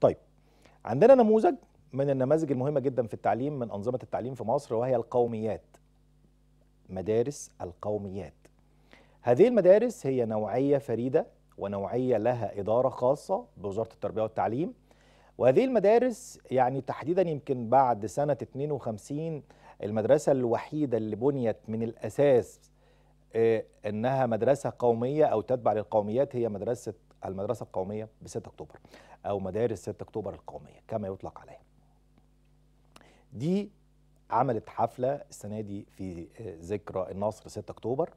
طيب عندنا نموذج من النماذج المهمة جدا في التعليم من أنظمة التعليم في مصر وهي القوميات مدارس القوميات هذه المدارس هي نوعية فريدة ونوعية لها إدارة خاصة بوزارة التربية والتعليم وهذه المدارس يعني تحديدا يمكن بعد سنة 52 المدرسة الوحيدة اللي بنيت من الأساس آه، انها مدرسه قوميه او تتبع للقوميات هي مدرسه المدرسه القوميه ب 6 اكتوبر او مدارس 6 اكتوبر القوميه كما يطلق عليها. دي عملت حفله السنه دي في آه، ذكرى النصر 6 اكتوبر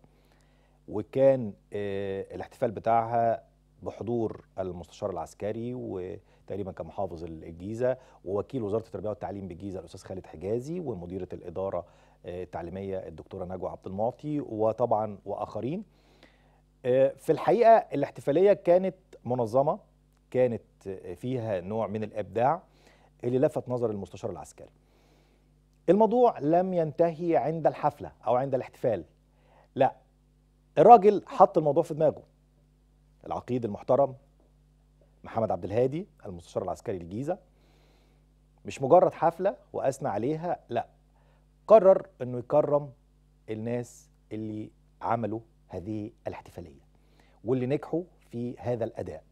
وكان آه، الاحتفال بتاعها بحضور المستشار العسكري وتقريبا كان محافظ الجيزه ووكيل وزاره التربيه والتعليم بالجيزه الاستاذ خالد حجازي ومديره الاداره التعليميه الدكتوره نجوى عبد المعطي وطبعا واخرين آه، في الحقيقه الاحتفاليه كانت منظمه كانت آه، فيها نوع من الابداع اللي لفت نظر المستشار العسكري الموضوع لم ينتهي عند الحفله او عند الاحتفال لا الراجل حط الموضوع في دماغه العقيد المحترم محمد عبد الهادي المستشار العسكري الجيزه مش مجرد حفله واثنى عليها لا قرر انه يكرم الناس اللي عملوا هذه الاحتفاليه واللي نجحوا في هذا الاداء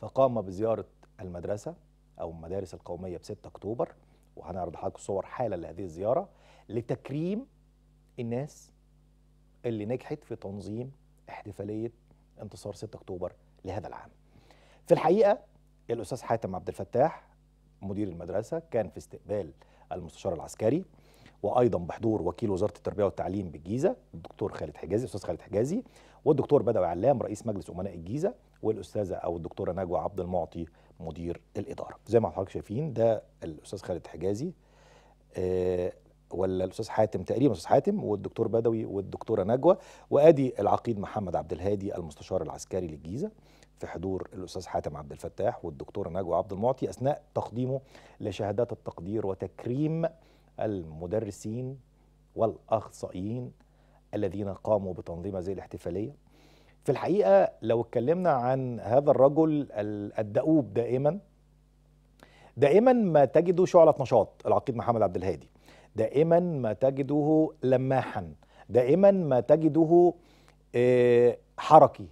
فقام بزياره المدرسه او المدارس القوميه ب 6 اكتوبر وهنعرض لحضرتك صور حالا لهذه الزياره لتكريم الناس اللي نجحت في تنظيم احتفاليه انتصار 6 اكتوبر لهذا العام. في الحقيقه الاستاذ حاتم عبد الفتاح مدير المدرسه كان في استقبال المستشار العسكري وايضا بحضور وكيل وزاره التربيه والتعليم بالجيزه الدكتور خالد حجازي الاستاذ خالد حجازي والدكتور بدوي علام رئيس مجلس امناء الجيزه والاستاذه او الدكتوره نجوى عبد المعطي مدير الاداره زي ما حضرتك شايفين ده الاستاذ خالد حجازي آه، ولا الاستاذ حاتم تقريبا الاستاذ حاتم والدكتور بدوي والدكتوره نجوى وادي العقيد محمد عبد الهادي المستشار العسكري للجيزه في حضور الاستاذ حاتم عبد الفتاح والدكتوره نجوى عبد المعطي اثناء تقديمه لشهادات التقدير وتكريم المدرسين والأخصائيين الذين قاموا بتنظيم هذه الاحتفالية في الحقيقة لو اتكلمنا عن هذا الرجل الدؤوب دائما دائما ما تجده شعلة نشاط العقيد محمد عبد الهادي دائما ما تجده لماحا دائما ما تجده آه، حركي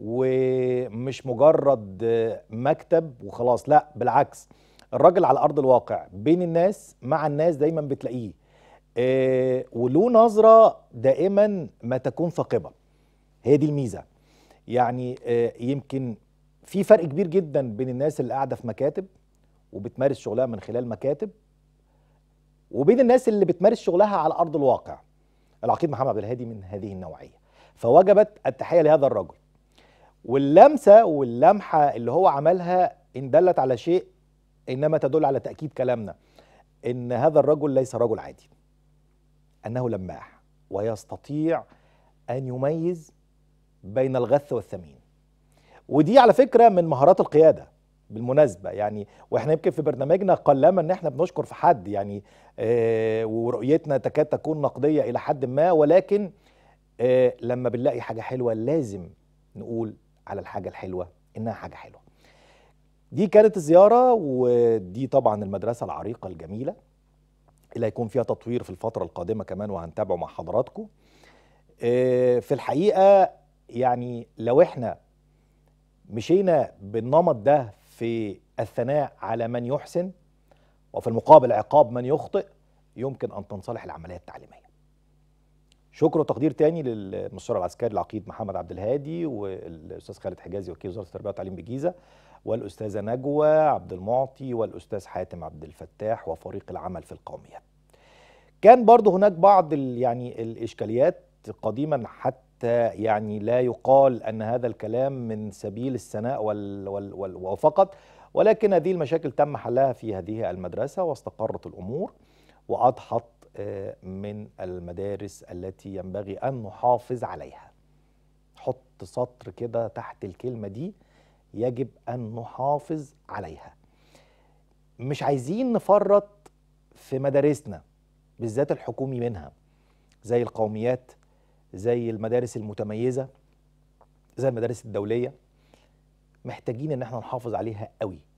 ومش مجرد آه، مكتب وخلاص لا بالعكس الراجل على ارض الواقع بين الناس مع الناس دايما بتلاقيه آه وله نظره دائما ما تكون ثاقبه هي دي الميزه يعني آه، يمكن في فرق كبير جدا بين الناس اللي قاعده في مكاتب وبتمارس شغلها من خلال مكاتب وبين الناس اللي بتمارس شغلها على ارض الواقع العقيد محمد عبد الهادي من هذه النوعيه فوجبت التحيه لهذا الرجل واللمسه واللمحه اللي هو عملها ان دلت على شيء إنما تدل على تأكيد كلامنا إن هذا الرجل ليس رجل عادي أنه لماح ويستطيع أن يميز بين الغث والثمين ودي على فكرة من مهارات القيادة بالمناسبة يعني واحنا يمكن في برنامجنا قلما ان احنا بنشكر في حد يعني اه ورؤيتنا تكاد تكون نقدية الى حد ما ولكن اه لما بنلاقي حاجة حلوة لازم نقول على الحاجة الحلوة انها حاجة حلوة دي كانت الزيارة ودي طبعا المدرسة العريقة الجميلة اللي هيكون فيها تطوير في الفترة القادمة كمان وهنتابعه مع حضراتكم آه، في الحقيقة يعني لو احنا مشينا بالنمط ده في الثناء على من يحسن وفي المقابل عقاب من يخطئ يمكن أن تنصلح العملية التعليمية شكر وتقدير تاني للمستشار العسكري العقيد محمد عبد الهادي والاستاذ خالد حجازي وكيل وزاره التربيه والتعليم بالجيزه والأستاذة نجوى عبد المعطي والأستاذ حاتم عبد الفتاح وفريق العمل في القومية كان برضه هناك بعض يعني الإشكاليات قديما حتى يعني لا يقال أن هذا الكلام من سبيل الثناء وفقط ولكن هذه المشاكل تم حلها في هذه المدرسة واستقرت الأمور وأضحت آه، من المدارس التي ينبغي أن نحافظ عليها حط سطر كده تحت الكلمة دي يجب أن نحافظ عليها مش عايزين نفرط في مدارسنا بالذات الحكومي منها زي القوميات زي المدارس المتميزة زي المدارس الدولية محتاجين ان احنا نحافظ عليها قوي